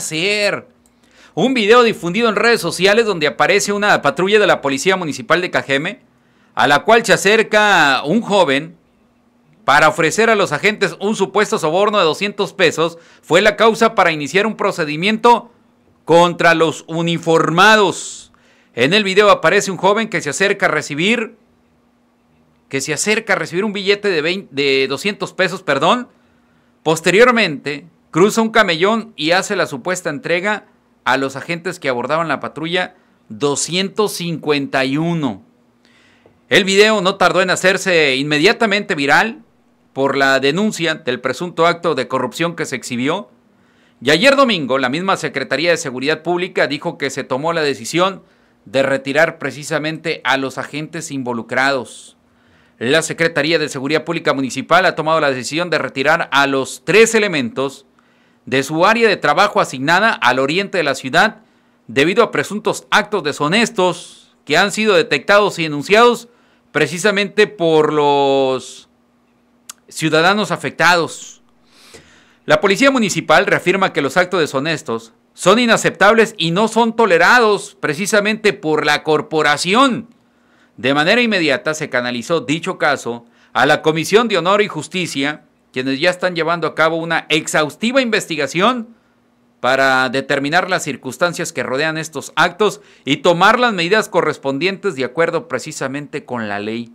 hacer. Un video difundido en redes sociales donde aparece una patrulla de la Policía Municipal de Cajeme, a la cual se acerca un joven para ofrecer a los agentes un supuesto soborno de 200 pesos, fue la causa para iniciar un procedimiento contra los uniformados. En el video aparece un joven que se acerca a recibir que se acerca a recibir un billete de, de 200 pesos, perdón. Posteriormente, Cruza un camellón y hace la supuesta entrega a los agentes que abordaban la patrulla 251. El video no tardó en hacerse inmediatamente viral por la denuncia del presunto acto de corrupción que se exhibió. Y ayer domingo, la misma Secretaría de Seguridad Pública dijo que se tomó la decisión de retirar precisamente a los agentes involucrados. La Secretaría de Seguridad Pública Municipal ha tomado la decisión de retirar a los tres elementos de su área de trabajo asignada al oriente de la ciudad debido a presuntos actos deshonestos que han sido detectados y denunciados precisamente por los ciudadanos afectados. La Policía Municipal reafirma que los actos deshonestos son inaceptables y no son tolerados precisamente por la corporación. De manera inmediata se canalizó dicho caso a la Comisión de Honor y Justicia quienes ya están llevando a cabo una exhaustiva investigación para determinar las circunstancias que rodean estos actos y tomar las medidas correspondientes de acuerdo precisamente con la ley.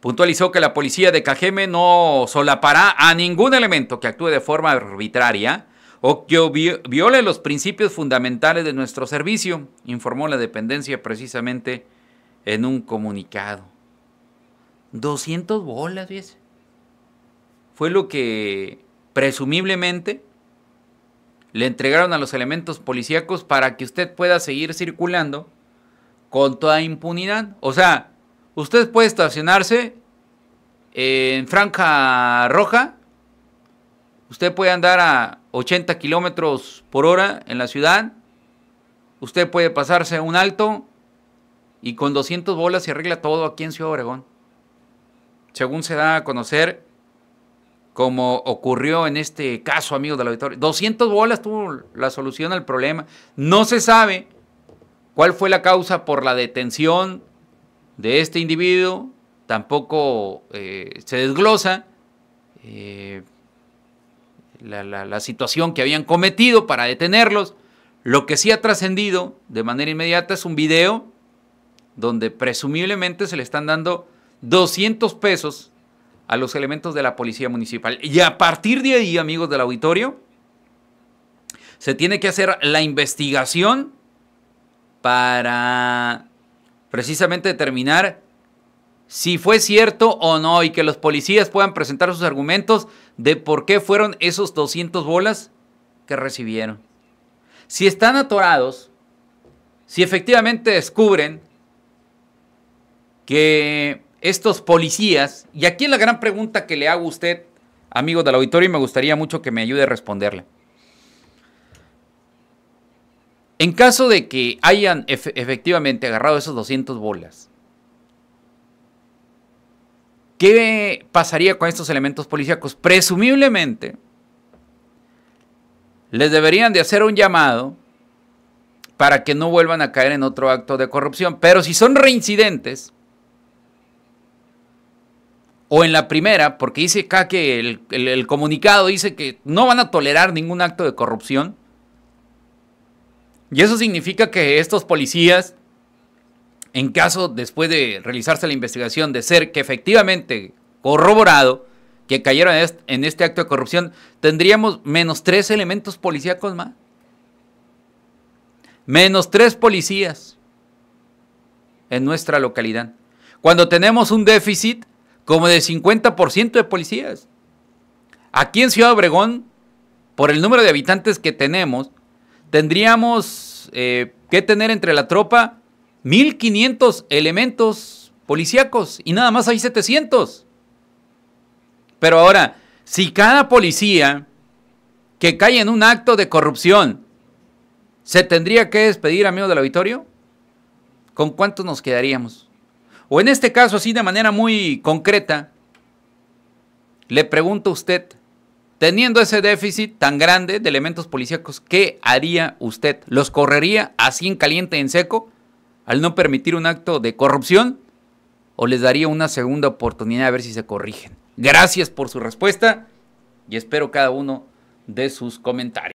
Puntualizó que la policía de Cajeme no solapará a ningún elemento que actúe de forma arbitraria o que viole los principios fundamentales de nuestro servicio, informó la dependencia precisamente en un comunicado. 200 bolas, dice fue lo que presumiblemente le entregaron a los elementos policíacos para que usted pueda seguir circulando con toda impunidad. O sea, usted puede estacionarse en franja roja, usted puede andar a 80 kilómetros por hora en la ciudad, usted puede pasarse un alto y con 200 bolas se arregla todo aquí en Ciudad Obregón. Según se da a conocer como ocurrió en este caso, amigos de la auditoría. 200 bolas tuvo la solución al problema. No se sabe cuál fue la causa por la detención de este individuo, tampoco eh, se desglosa eh, la situación que habían cometido para detenerlos. Lo que sí ha trascendido de manera inmediata es un video donde presumiblemente se le están dando 200 pesos a los elementos de la Policía Municipal. Y a partir de ahí, amigos del auditorio, se tiene que hacer la investigación para precisamente determinar si fue cierto o no y que los policías puedan presentar sus argumentos de por qué fueron esos 200 bolas que recibieron. Si están atorados, si efectivamente descubren que estos policías, y aquí es la gran pregunta que le hago a usted, amigo del auditorio, y me gustaría mucho que me ayude a responderle. En caso de que hayan efectivamente agarrado esos 200 bolas, ¿qué pasaría con estos elementos policíacos? Presumiblemente, les deberían de hacer un llamado para que no vuelvan a caer en otro acto de corrupción. Pero si son reincidentes, o en la primera, porque dice acá que el, comunicado dice que no van a tolerar ningún acto de corrupción. Y eso significa que estos policías, en caso después de realizarse la investigación, de ser que efectivamente corroborado que cayeron en este acto de corrupción, tendríamos menos tres elementos policíacos más. Menos tres policías en nuestra localidad. Cuando tenemos un déficit como de 50% de policías. Aquí en Ciudad Obregón, por el número de habitantes que tenemos, tendríamos eh, que tener entre la tropa 1.500 elementos policíacos y nada más hay 700. Pero ahora, si cada policía que cae en un acto de corrupción se tendría que despedir, amigos del auditorio, ¿con cuántos nos quedaríamos? O en este caso, así de manera muy concreta, le pregunto a usted, teniendo ese déficit tan grande de elementos policíacos, ¿qué haría usted? ¿Los correría así en caliente, en seco, al no permitir un acto de corrupción? ¿O les daría una segunda oportunidad a ver si se corrigen? Gracias por su respuesta y espero cada uno de sus comentarios.